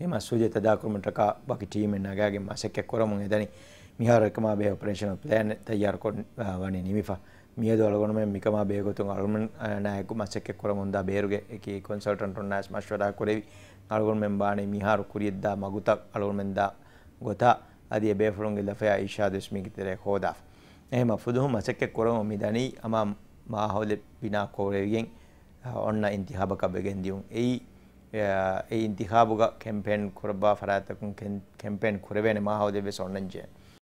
එහෙම සුජය තදාක්‍රමටක බකි ටීම නගයාගේ මසක්කයක් කොරමුන් එදනි මිහාරකම බේ operation plan තයාර කොන් වනි නිමිෆා මිය දොලගොනම මිකම බේගොතුන් අරුමන් නායකු මසක්කයක් කොරමුන්දා බේරුගේ එකී කොන්සල්ටන්ට් රොන්නාස් මස්වඩා කොරෙවි අලුගොන් මෙන් බානේ මිහාරු කුරියද්දා මගුතක් අලුගොන් මෙන් දා ගොතා අදිය බේෆලොන්ගේ ලෆයා ඊෂා දෙස්මි කිතරේ හෝදා එහෙම ෆුදුහ මසක්කයක් කොරමු මිදනි අමා මාහොලේ බිනා කොරෙවිගෙන් ඔන්න ඉන්තිහාබක බෙගෙන් දියුන් එයි ඒ ඉන්තිහාබුග ಕೆಂಪೇನ್ ಕುರಬಾ ಫರಾತಕುಂ ಕೆಂಪೇನ್ ಕುರವೇನೆ ಮಾ ಹೌದೆ ಬೆ ಸೊಣ್ಣಂಜೆ